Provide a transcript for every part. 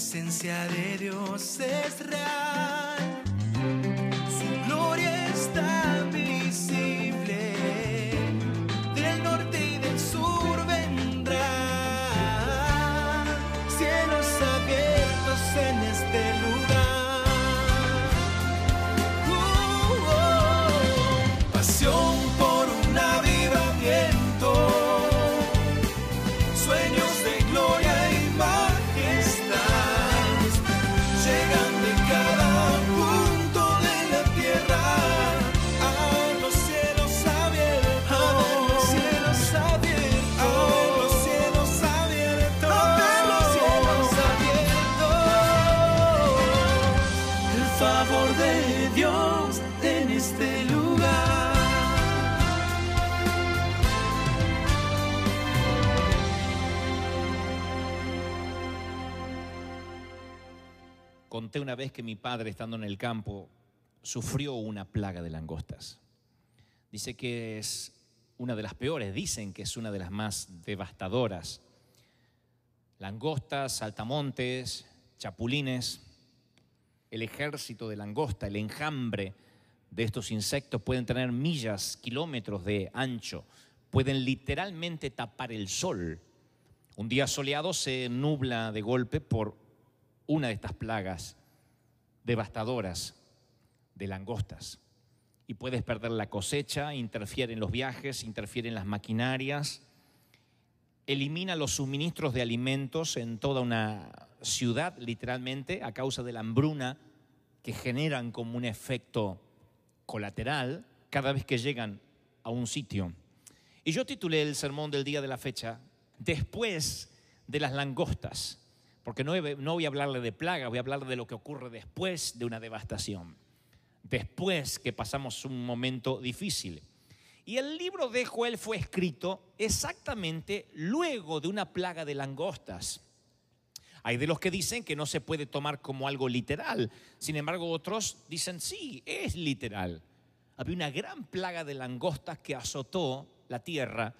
presencia de Dios es real. vez que mi padre, estando en el campo, sufrió una plaga de langostas. Dice que es una de las peores, dicen que es una de las más devastadoras. Langostas, saltamontes, chapulines, el ejército de langosta, el enjambre de estos insectos pueden tener millas, kilómetros de ancho, pueden literalmente tapar el sol. Un día soleado se nubla de golpe por una de estas plagas devastadoras de langostas. Y puedes perder la cosecha, interfieren los viajes, interfieren las maquinarias, elimina los suministros de alimentos en toda una ciudad, literalmente, a causa de la hambruna que generan como un efecto colateral cada vez que llegan a un sitio. Y yo titulé el sermón del día de la fecha, Después de las langostas. Porque no, voy a hablarle de plaga, voy a hablar de lo que ocurre después de una devastación, después que pasamos un momento difícil. Y el libro de Joel fue escrito exactamente luego de una plaga de langostas. Hay de los que dicen que no se puede tomar como algo literal, sin embargo otros dicen sí, es literal. Había una gran plaga de langostas que azotó la tierra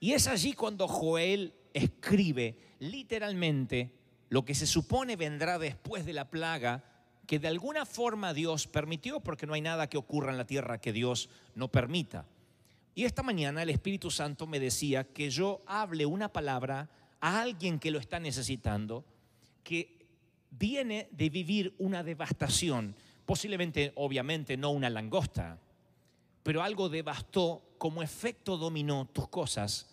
y es allí cuando Joel escribe literalmente lo que se supone vendrá después de la plaga que de alguna forma Dios permitió, porque no hay nada que ocurra en la tierra que Dios no permita. Y esta mañana el Espíritu Santo me decía que yo hable una palabra a alguien que lo está necesitando, que viene de vivir una devastación, posiblemente, obviamente, no una langosta, pero algo devastó como efecto dominó tus cosas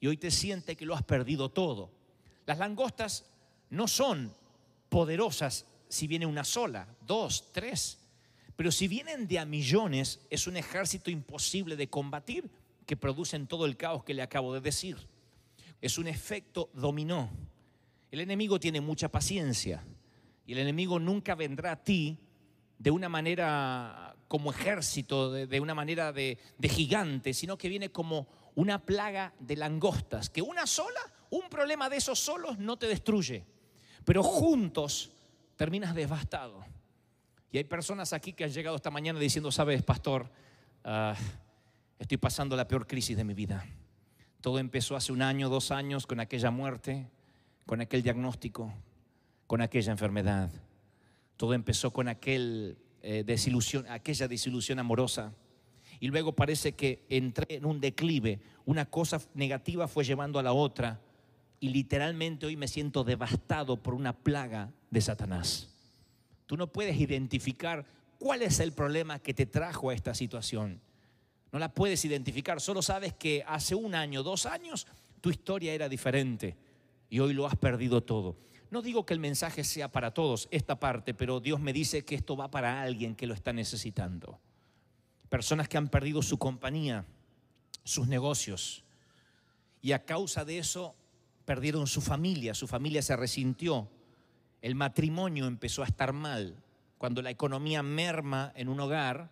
y hoy te siente que lo has perdido todo. Las langostas no son poderosas si viene una sola, dos, tres. Pero si vienen de a millones, es un ejército imposible de combatir que producen todo el caos que le acabo de decir. Es un efecto dominó. El enemigo tiene mucha paciencia y el enemigo nunca vendrá a ti de una manera como ejército, de, una manera de gigante, sino que viene como una plaga de langostas, que una sola, un problema de esos solos no te destruye pero juntos terminas devastado. Y hay personas aquí que han llegado esta mañana diciendo, sabes, pastor, ah, estoy pasando la peor crisis de mi vida. Todo empezó hace un año, dos años, con aquella muerte, con aquel diagnóstico, con aquella enfermedad. Todo empezó con aquel, eh, desilusión, aquella desilusión amorosa. Y luego parece que entré en un declive. Una cosa negativa fue llevando a la otra y literalmente hoy me siento devastado por una plaga de Satanás. Tú no puedes identificar cuál es el problema que te trajo a esta situación. No la puedes identificar, solo sabes que hace un año, dos años, tu historia era diferente y hoy lo has perdido todo. No digo que el mensaje sea para todos, esta parte, pero Dios me dice que esto va para alguien que lo está necesitando. Personas que han perdido su compañía, sus negocios, y a causa de eso perdieron su familia, su familia se resintió, el matrimonio empezó a estar mal. Cuando la economía merma en un hogar,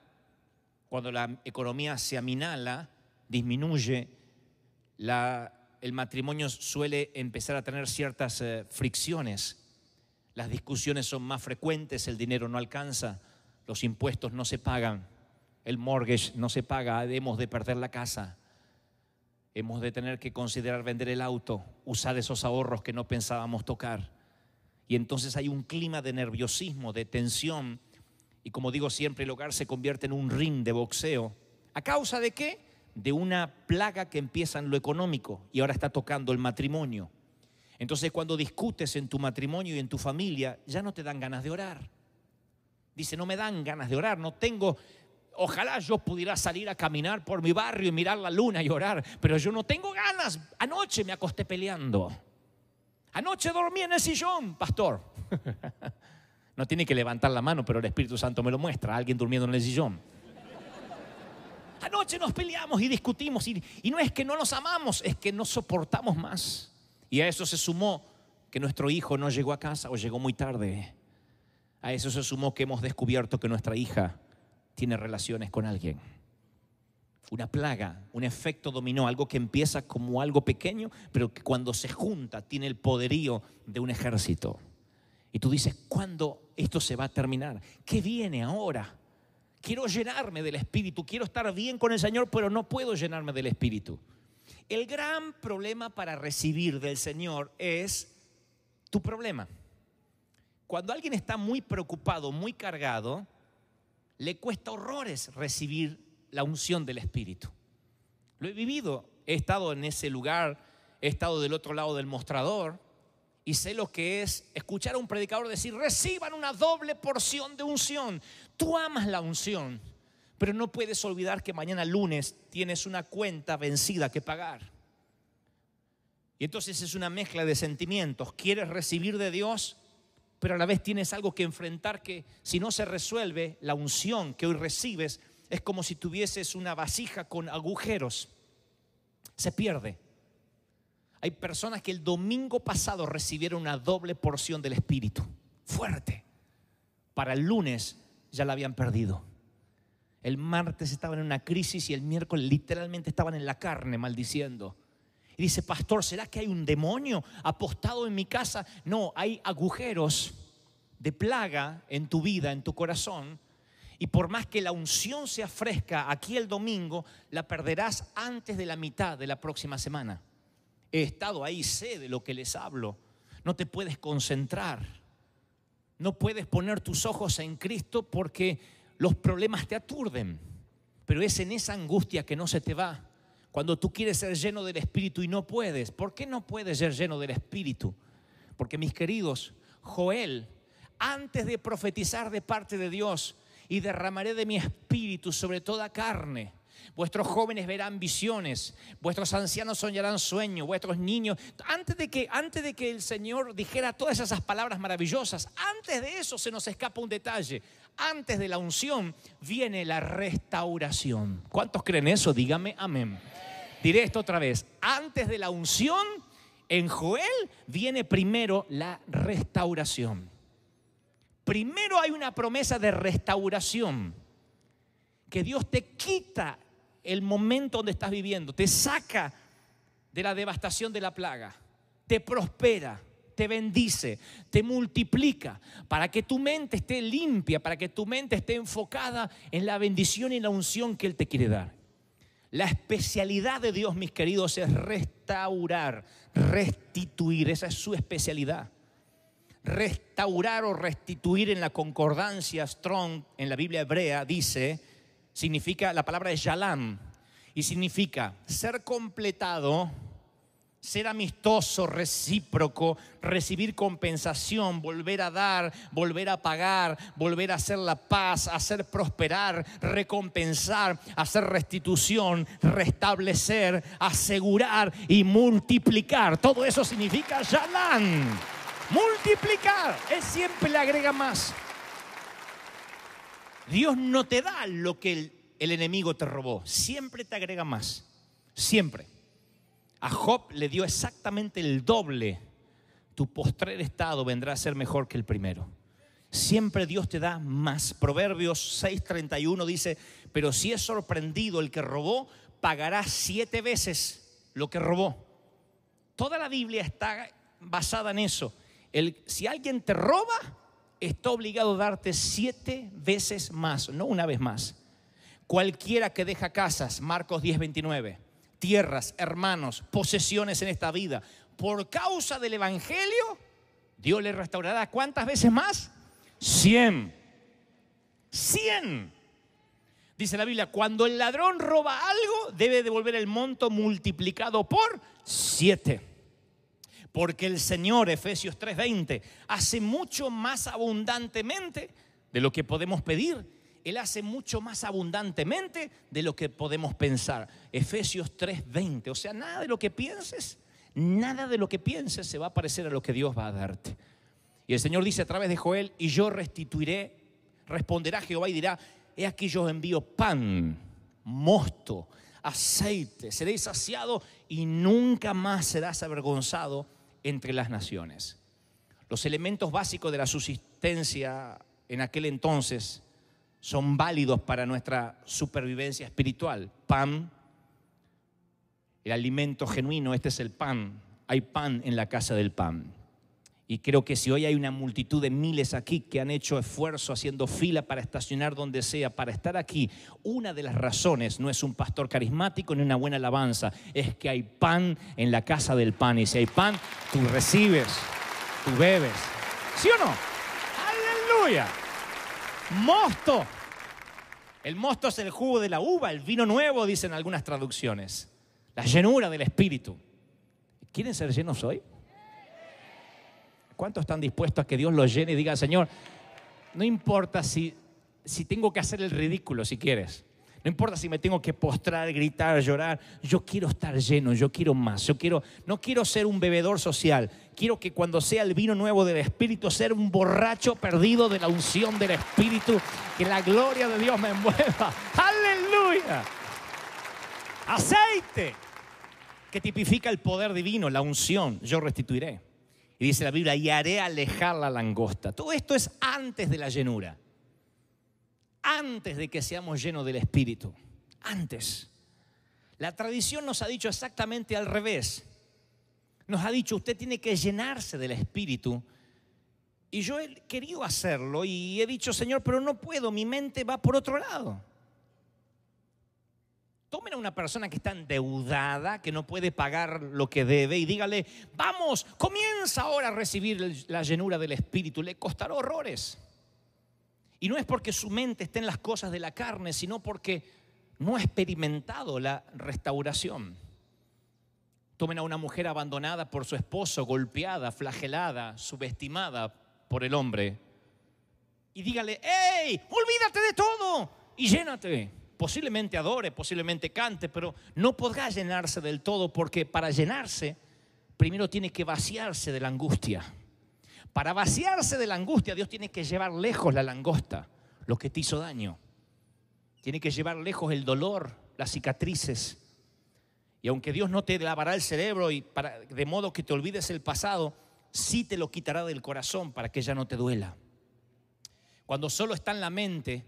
cuando la economía se aminala, disminuye, el matrimonio suele empezar a tener ciertas eh, fricciones. Las discusiones son más frecuentes, el dinero no alcanza, los impuestos no se pagan, el mortgage no se paga, hemos de perder la casa. Hemos de tener que considerar vender el auto, usar esos ahorros que no pensábamos tocar. Y entonces hay un clima de nerviosismo, de tensión. Y como digo siempre, el hogar se convierte en un ring de boxeo. ¿A causa de qué? De una plaga que empieza en lo económico y ahora está tocando el matrimonio. Entonces cuando discutes en tu matrimonio y en tu familia, ya no te dan ganas de orar. Dice, no me dan ganas de orar, no tengo Ojalá yo pudiera salir a caminar por mi barrio y mirar la luna y orar, pero yo no tengo ganas. Anoche me acosté peleando. Anoche dormí en el sillón, pastor. No tiene que levantar la mano, pero el Espíritu Santo me lo muestra, alguien durmiendo en el sillón. Anoche nos peleamos y discutimos y, y no es que no nos amamos, es que no soportamos más. Y a eso se sumó que nuestro hijo no llegó a casa o llegó muy tarde. A eso se sumó que hemos descubierto que nuestra hija tiene relaciones con alguien. Una plaga, un efecto dominó, algo que empieza como algo pequeño, pero que cuando se junta tiene el poderío de un ejército. Y tú dices, ¿cuándo esto se va a terminar? ¿Qué viene ahora? Quiero llenarme del Espíritu, quiero estar bien con el Señor, pero no puedo llenarme del Espíritu. El gran problema para recibir del Señor es tu problema. Cuando alguien está muy preocupado, muy cargado, le cuesta horrores recibir la unción del Espíritu. Lo he vivido, he estado en ese lugar, he estado del otro lado del mostrador y sé lo que es escuchar a un predicador decir, reciban una doble porción de unción. Tú amas la unción, pero no puedes olvidar que mañana lunes tienes una cuenta vencida que pagar. Y entonces es una mezcla de sentimientos. Quieres recibir de Dios, pero a la vez tienes algo que enfrentar que si no se resuelve, la unción que hoy recibes es como si tuvieses una vasija con agujeros. Se pierde. Hay personas que el domingo pasado recibieron una doble porción del Espíritu, fuerte. Para el lunes ya la habían perdido. El martes estaban en una crisis y el miércoles literalmente estaban en la carne maldiciendo. Y dice, pastor, ¿será que hay un demonio apostado en mi casa? No, hay agujeros de plaga en tu vida, en tu corazón. Y por más que la unción sea fresca aquí el domingo, la perderás antes de la mitad de la próxima semana. He estado ahí, sé de lo que les hablo. No te puedes concentrar. No puedes poner tus ojos en Cristo porque los problemas te aturden. Pero es en esa angustia que no se te va cuando tú quieres ser lleno del Espíritu y no puedes, ¿por qué no puedes ser lleno del Espíritu? Porque mis queridos, Joel, antes de profetizar de parte de Dios, y derramaré de mi Espíritu sobre toda carne. Vuestros jóvenes verán visiones, vuestros ancianos soñarán sueños, vuestros niños. Antes de, que, antes de que el Señor dijera todas esas palabras maravillosas, antes de eso se nos escapa un detalle. Antes de la unción viene la restauración. ¿Cuántos creen eso? Dígame amén. Diré esto otra vez. Antes de la unción, en Joel viene primero la restauración. Primero hay una promesa de restauración. Que Dios te quita el momento donde estás viviendo, te saca de la devastación de la plaga, te prospera te bendice, te multiplica, para que tu mente esté limpia, para que tu mente esté enfocada en la bendición y la unción que Él te quiere dar. La especialidad de Dios, mis queridos, es restaurar, restituir, esa es su especialidad. Restaurar o restituir en la concordancia Strong, en la Biblia hebrea, dice, significa, la palabra es yalam, y significa ser completado, ser amistoso, recíproco, recibir compensación, volver a dar, volver a pagar, volver a hacer la paz, hacer prosperar, recompensar, hacer restitución, restablecer, asegurar y multiplicar. Todo eso significa Yalan. Multiplicar. Él siempre le agrega más. Dios no te da lo que el enemigo te robó. Siempre te agrega más. Siempre. A Job le dio exactamente el doble. Tu postrer estado vendrá a ser mejor que el primero. Siempre Dios te da más. Proverbios 6:31 dice, pero si es sorprendido el que robó, pagará siete veces lo que robó. Toda la Biblia está basada en eso. si alguien te roba, está obligado a darte siete veces más, no una vez más. Cualquiera que deja casas, Marcos 10.29 tierras, hermanos, posesiones en esta vida. Por causa del Evangelio, Dios le restaurará cuántas veces más? Cien. Cien. Dice la Biblia, cuando el ladrón roba algo, debe devolver el monto multiplicado por siete. Porque el Señor, Efesios 3:20, hace mucho más abundantemente de lo que podemos pedir él hace mucho más abundantemente de lo que podemos pensar. Efesios 3:20, o sea, nada de lo que pienses, nada de lo que pienses se va a parecer a lo que Dios va a darte. Y el Señor dice a través de Joel, y yo restituiré, responderá Jehová y dirá, he aquí yo envío pan, mosto, aceite, seréis saciado y nunca más serás avergonzado entre las naciones. Los elementos básicos de la subsistencia en aquel entonces son válidos para nuestra supervivencia espiritual. Pan, el alimento genuino, este es el pan. Hay pan en la casa del pan. Y creo que si hoy hay una multitud de miles aquí que han hecho esfuerzo haciendo fila para estacionar donde sea, para estar aquí, una de las razones no es un pastor carismático ni una buena alabanza, es que hay pan en la casa del pan. Y si hay pan, tú recibes, tú bebes. ¿Sí o no? Aleluya. Mosto. El mosto es el jugo de la uva, el vino nuevo, dicen algunas traducciones. La llenura del espíritu. ¿Quieren ser llenos hoy? ¿Cuántos están dispuestos a que Dios los llene y diga, Señor, no importa si, si tengo que hacer el ridículo, si quieres. No importa si me tengo que postrar, gritar, llorar. Yo quiero estar lleno, yo quiero más. Yo quiero, no quiero ser un bebedor social. Quiero que cuando sea el vino nuevo del Espíritu, ser un borracho perdido de la unción del Espíritu, que la gloria de Dios me envuelva. Aleluya. Aceite que tipifica el poder divino, la unción, yo restituiré. Y dice la Biblia, y haré alejar la langosta. Todo esto es antes de la llenura, antes de que seamos llenos del Espíritu, antes. La tradición nos ha dicho exactamente al revés nos ha dicho, usted tiene que llenarse del Espíritu. Y yo he querido hacerlo y he dicho, Señor, pero no puedo, mi mente va por otro lado. Tomen a una persona que está endeudada, que no puede pagar lo que debe, y dígale, vamos, comienza ahora a recibir la llenura del Espíritu. Le costará horrores. Y no es porque su mente esté en las cosas de la carne, sino porque no ha experimentado la restauración. Tomen a una mujer abandonada por su esposo, golpeada, flagelada, subestimada por el hombre. Y dígale, ¡Ey! Olvídate de todo y llénate. Posiblemente adore, posiblemente cante, pero no podrá llenarse del todo porque para llenarse, primero tiene que vaciarse de la angustia. Para vaciarse de la angustia, Dios tiene que llevar lejos la langosta, lo que te hizo daño. Tiene que llevar lejos el dolor, las cicatrices, y aunque Dios no te lavará el cerebro y de modo que te olvides el pasado, sí te lo quitará del corazón para que ya no te duela. Cuando solo está en la mente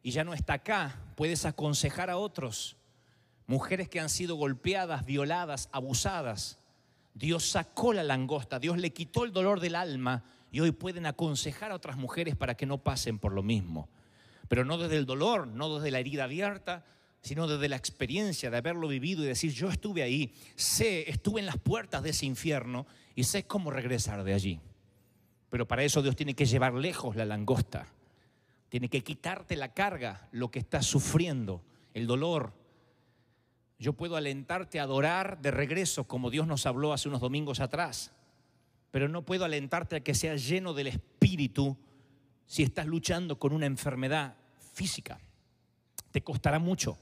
y ya no está acá, puedes aconsejar a otros. Mujeres que han sido golpeadas, violadas, abusadas. Dios sacó la langosta, Dios le quitó el dolor del alma y hoy pueden aconsejar a otras mujeres para que no pasen por lo mismo. Pero no desde el dolor, no desde la herida abierta, sino desde la experiencia de haberlo vivido y decir, yo estuve ahí, sé, estuve en las puertas de ese infierno y sé cómo regresar de allí. Pero para eso Dios tiene que llevar lejos la langosta, tiene que quitarte la carga, lo que estás sufriendo, el dolor. Yo puedo alentarte a adorar de regreso, como Dios nos habló hace unos domingos atrás, pero no puedo alentarte a que seas lleno del Espíritu si estás luchando con una enfermedad física. Te costará mucho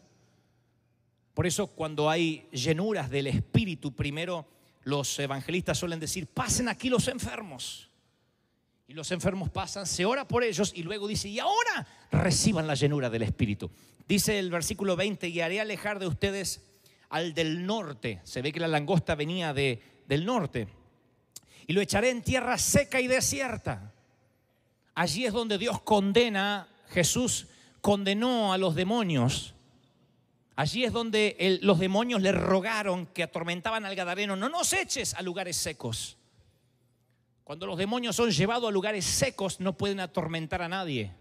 por eso cuando hay llenuras del Espíritu, primero los evangelistas suelen decir, pasen aquí los enfermos. Y los enfermos pasan, se ora por ellos y luego dice, y ahora reciban la llenura del Espíritu. Dice el versículo 20, y haré alejar de ustedes al del norte. Se ve que la langosta venía de, del norte. Y lo echaré en tierra seca y desierta. Allí es donde Dios condena, Jesús condenó a los demonios Allí es donde los demonios le rogaron que atormentaban al Gadareno, no nos eches a lugares secos. Cuando los demonios son llevados a lugares secos no pueden atormentar a nadie.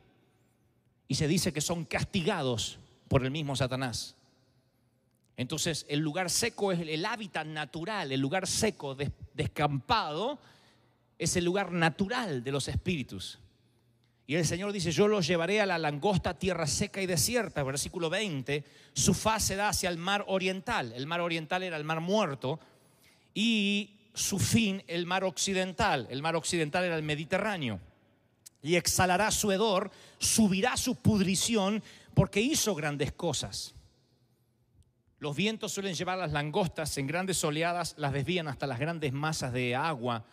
Y se dice que son castigados por el mismo Satanás. Entonces el lugar seco es el hábitat natural, el lugar seco, descampado, es el lugar natural de los espíritus. Y el Señor dice, yo los llevaré a la langosta tierra seca y desierta, versículo 20, su faz se da hacia el mar oriental, el mar oriental era el mar muerto, y su fin el mar occidental, el mar occidental era el Mediterráneo. Y exhalará su hedor, subirá su pudrición, porque hizo grandes cosas. Los vientos suelen llevar las langostas en grandes oleadas, las desvían hasta las grandes masas de agua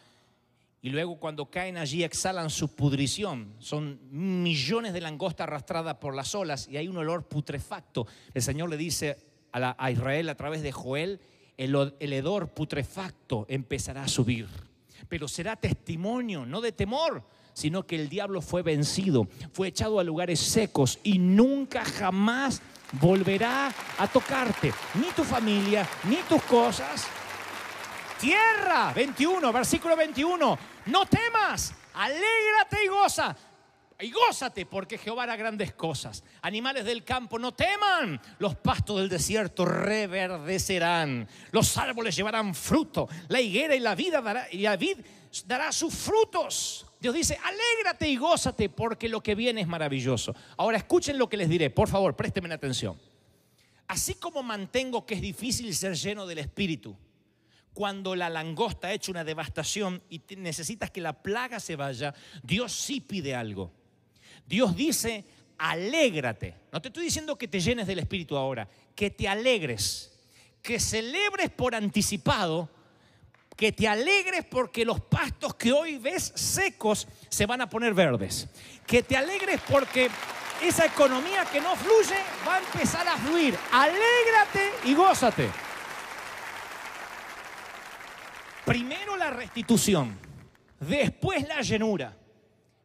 y luego cuando caen allí exhalan su pudrición. Son millones de langostas arrastradas por las olas y hay un olor putrefacto. El Señor le dice a, Israel a través de Joel, el, el hedor putrefacto empezará a subir. Pero será testimonio, no de temor, sino que el diablo fue vencido, fue echado a lugares secos y nunca jamás volverá a tocarte, ni tu familia, ni tus cosas, Tierra 21, versículo 21. No temas, alégrate y goza. Y gózate porque Jehová hará grandes cosas. Animales del campo, no teman. Los pastos del desierto reverdecerán. Los árboles llevarán fruto. La higuera y la, vida dará, y dará sus frutos. Dios dice, alégrate y gózate porque lo que viene es maravilloso. Ahora escuchen lo que les diré. Por favor, préstenme atención. Así como mantengo que es difícil ser lleno del Espíritu cuando la langosta ha hecho una devastación y necesitas que la plaga se vaya, Dios sí pide algo. Dios dice, alégrate. No te estoy diciendo que te llenes del Espíritu ahora, que te alegres, que celebres por anticipado, que te alegres porque los pastos que hoy ves secos se van a poner verdes, que te alegres porque esa economía que no fluye va a empezar a fluir. Alégrate y gózate. Primero la restitución, después la llenura.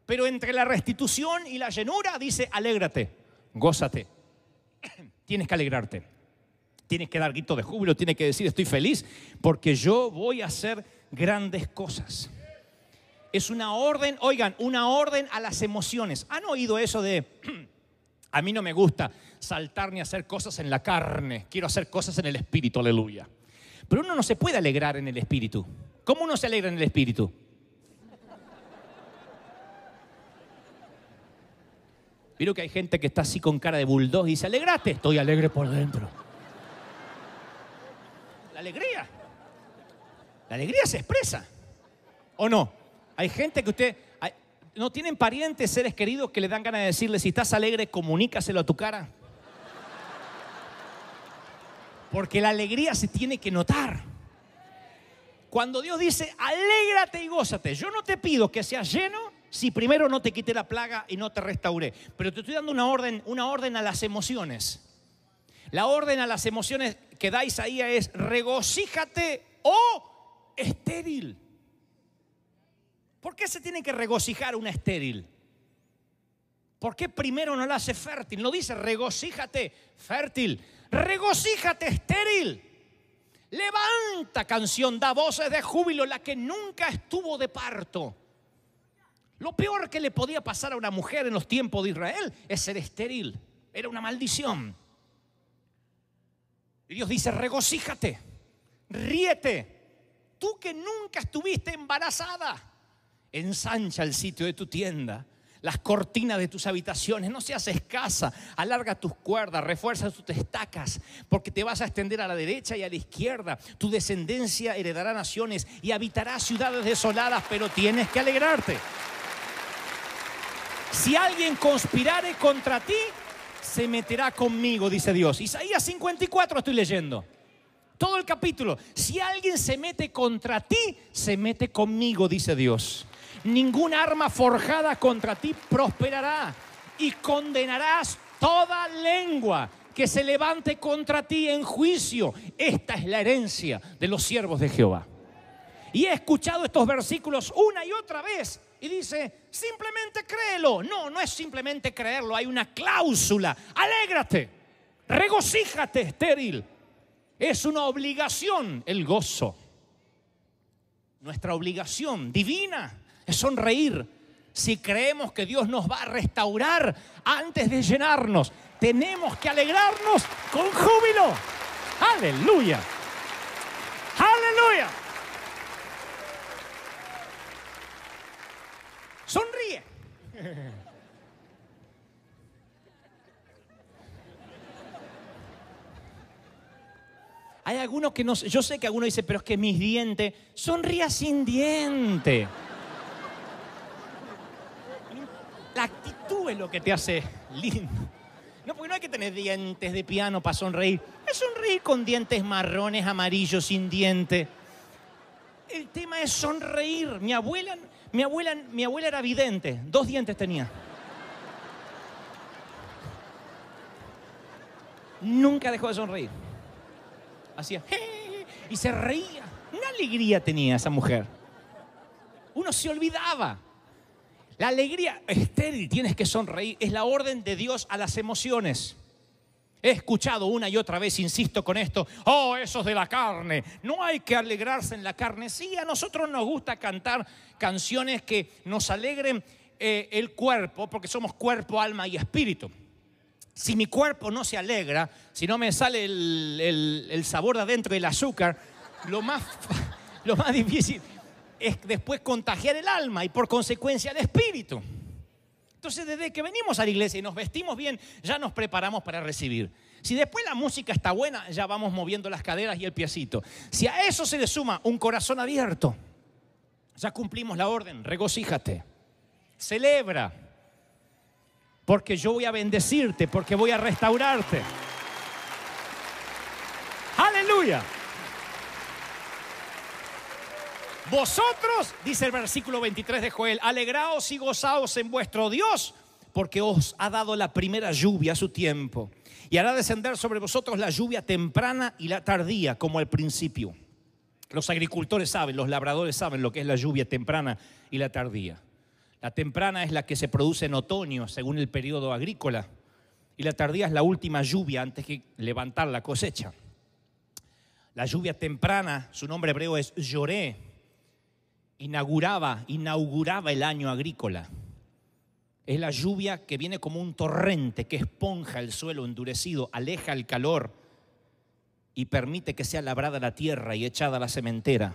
Pero entre la restitución y la llenura dice, alégrate, gózate. Tienes que alegrarte. Tienes que dar grito de júbilo, tienes que decir, estoy feliz, porque yo voy a hacer grandes cosas. Es una orden, oigan, una orden a las emociones. ¿Han oído eso de, a mí no me gusta saltar ni hacer cosas en la carne, quiero hacer cosas en el espíritu, aleluya? Pero uno no se puede alegrar en el espíritu. ¿Cómo uno se alegra en el espíritu? Vieron que hay gente que está así con cara de bulldog y dice, alegrate, estoy alegre por dentro. La alegría. La alegría se expresa. ¿O no? Hay gente que usted... ¿No tienen parientes, seres queridos que le dan ganas de decirle, si estás alegre, comunícaselo a tu cara? Porque la alegría se tiene que notar. Cuando Dios dice, alégrate y gózate, yo no te pido que seas lleno si primero no te quité la plaga y no te restauré. Pero te estoy dando una orden, una orden a las emociones. La orden a las emociones que da Isaías es regocíjate o oh estéril. ¿Por qué se tiene que regocijar una estéril? ¿Por qué primero no la hace fértil? No dice regocíjate, fértil regocíjate estéril, levanta canción, da voces de júbilo, la que nunca estuvo de parto. Lo peor que le podía pasar a una mujer en los tiempos de Israel es ser estéril, era una maldición. Y Dios dice, regocíjate, ríete, tú que nunca estuviste embarazada, ensancha el sitio de tu tienda las cortinas de tus habitaciones, no seas escasa, alarga tus cuerdas, refuerza tus estacas, porque te vas a extender a la derecha y a la izquierda, tu descendencia heredará naciones y habitará ciudades desoladas, pero tienes que alegrarte. Si alguien conspirare contra ti, se meterá conmigo, dice Dios. Isaías 54 estoy leyendo. Todo el capítulo. Si alguien se mete contra ti, se mete conmigo, dice Dios. Ningún arma forjada contra ti prosperará y condenarás toda lengua que se levante contra ti en juicio. Esta es la herencia de los siervos de Jehová. Y he escuchado estos versículos una y otra vez. Y dice, simplemente créelo. No, no es simplemente creerlo, hay una cláusula. Alégrate, regocíjate, estéril. Es una obligación el gozo. Nuestra obligación divina es sonreír. Si creemos que Dios nos va a restaurar antes de llenarnos, tenemos que alegrarnos con júbilo. Aleluya. Aleluya. Sonríe. Hay algunos que no, yo sé que algunos dicen, pero es que mis dientes, sonría sin diente. La actitud es lo que te hace lindo. No, porque no hay que tener dientes de piano para sonreír. Es sonreír con dientes marrones, amarillos, sin diente. El tema es sonreír. Mi abuela, mi abuela, mi abuela era vidente. Dos dientes tenía. Nunca dejó de sonreír. Hacía y se reía. Una alegría tenía esa mujer. Uno se olvidaba la alegría estéril, tienes que sonreír, es la orden de Dios a las emociones. He escuchado una y otra vez, insisto con esto, oh, es de la carne. No hay que alegrarse en la carne. Sí, a nosotros nos gusta cantar canciones que nos alegren eh, el cuerpo, porque somos cuerpo, alma y espíritu. Si mi cuerpo no se alegra, si no me sale el, sabor de adentro del azúcar, lo más, lo más difícil, es después contagiar el alma y por consecuencia el espíritu. Entonces, desde que venimos a la iglesia y nos vestimos bien, ya nos preparamos para recibir. Si después la música está buena, ya vamos moviendo las caderas y el piecito. Si a eso se le suma un corazón abierto, ya cumplimos la orden, regocíjate, celebra, porque yo voy a bendecirte, porque voy a restaurarte. Aleluya. Vosotros, dice el versículo 23 de Joel, alegraos y gozaos en vuestro Dios, porque os ha dado la primera lluvia a su tiempo, y hará descender sobre vosotros la lluvia temprana y la tardía, como al principio. Los agricultores saben, los labradores saben lo que es la lluvia temprana y la tardía. La temprana es la que se produce en otoño, según el periodo agrícola, y la tardía es la última lluvia antes que levantar la cosecha. La lluvia temprana, su nombre hebreo es lloré, inauguraba, inauguraba el año agrícola. Es la lluvia que viene como un torrente que esponja el suelo endurecido, aleja el calor y permite que sea labrada la tierra y echada la cementera.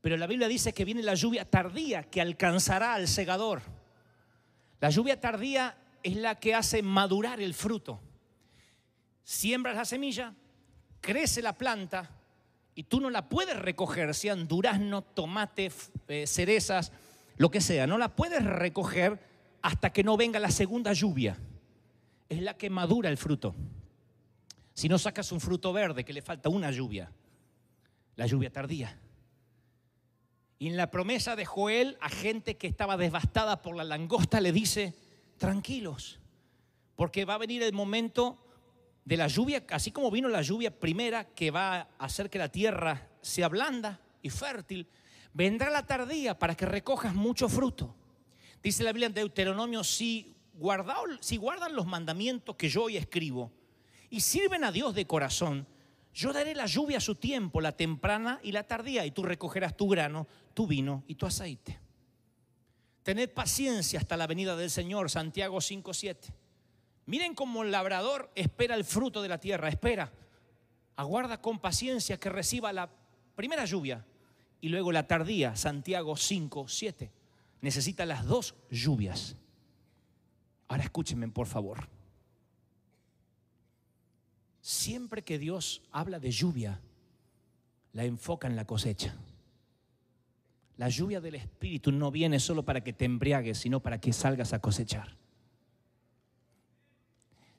Pero la Biblia dice que viene la lluvia tardía que alcanzará al segador. La lluvia tardía es la que hace madurar el fruto. Siembras la semilla, crece la planta, y tú no la puedes recoger, sean duraznos, tomate, eh, cerezas, lo que sea, no la puedes recoger hasta que no venga la segunda lluvia. Es la que madura el fruto. Si no sacas un fruto verde que le falta una lluvia, la lluvia tardía. Y en la promesa de Joel a gente que estaba devastada por la langosta le dice, tranquilos, porque va a venir el momento de la lluvia, así como vino la lluvia primera que va a hacer que la tierra sea blanda y fértil, vendrá la tardía para que recojas mucho fruto. Dice la Biblia en Deuteronomio, si, si guardan los mandamientos que yo hoy escribo y sirven a Dios de corazón, yo daré la lluvia a su tiempo, la temprana y la tardía, y tú recogerás tu grano, tu vino y tu aceite. Tened paciencia hasta la venida del Señor, Santiago 5.7. Miren cómo el labrador espera el fruto de la tierra, espera, aguarda con paciencia que reciba la primera lluvia y luego la tardía, Santiago 5, 7. Necesita las dos lluvias. Ahora escúchenme, por favor. Siempre que Dios habla de lluvia, la enfoca en la cosecha. La lluvia del Espíritu no viene solo para que te embriagues, sino para que salgas a cosechar.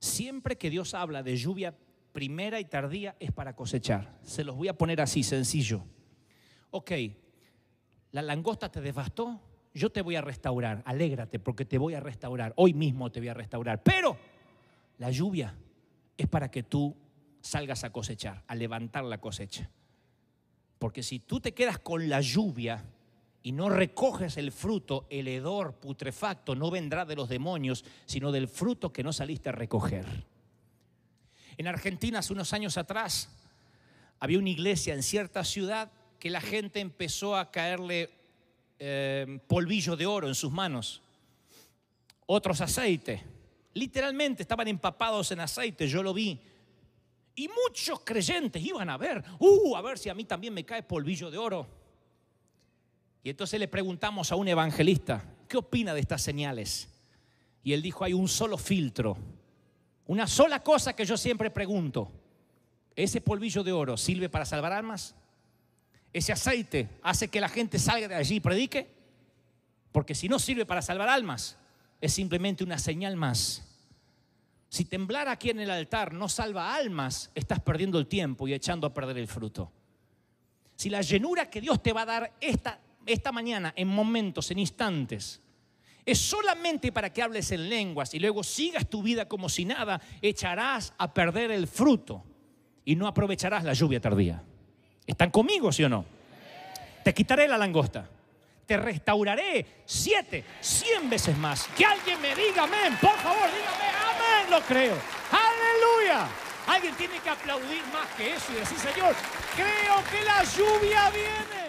Siempre que Dios habla de lluvia primera y tardía es para cosechar. Se los voy a poner así, sencillo. Ok, la langosta te devastó, yo te voy a restaurar. Alégrate porque te voy a restaurar. Hoy mismo te voy a restaurar. Pero la lluvia es para que tú salgas a cosechar, a levantar la cosecha. Porque si tú te quedas con la lluvia, y no recoges el fruto, el hedor putrefacto no vendrá de los demonios, sino del fruto que no saliste a recoger. En Argentina, hace unos años atrás, había una iglesia en cierta ciudad que la gente empezó a caerle eh, polvillo de oro en sus manos, otros aceite. Literalmente estaban empapados en aceite, yo lo vi. Y muchos creyentes iban a ver, uh, a ver si a mí también me cae polvillo de oro. Y entonces le preguntamos a un evangelista, ¿qué opina de estas señales? Y él dijo, hay un solo filtro, una sola cosa que yo siempre pregunto. ¿Ese polvillo de oro sirve para salvar almas? ¿Ese aceite hace que la gente salga de allí y predique? Porque si no sirve para salvar almas, es simplemente una señal más. Si temblar aquí en el altar no salva almas, estás perdiendo el tiempo y echando a perder el fruto. Si la llenura que Dios te va a dar esta esta mañana en momentos, en instantes, es solamente para que hables en lenguas y luego sigas tu vida como si nada, echarás a perder el fruto y no aprovecharás la lluvia tardía. ¿Están conmigo, sí o no? Te quitaré la langosta. Te restauraré siete, cien veces más. Que alguien me diga amén, por favor, dígame amén, lo creo. Aleluya. Alguien tiene que aplaudir más que eso y decir, Señor, creo que la lluvia viene.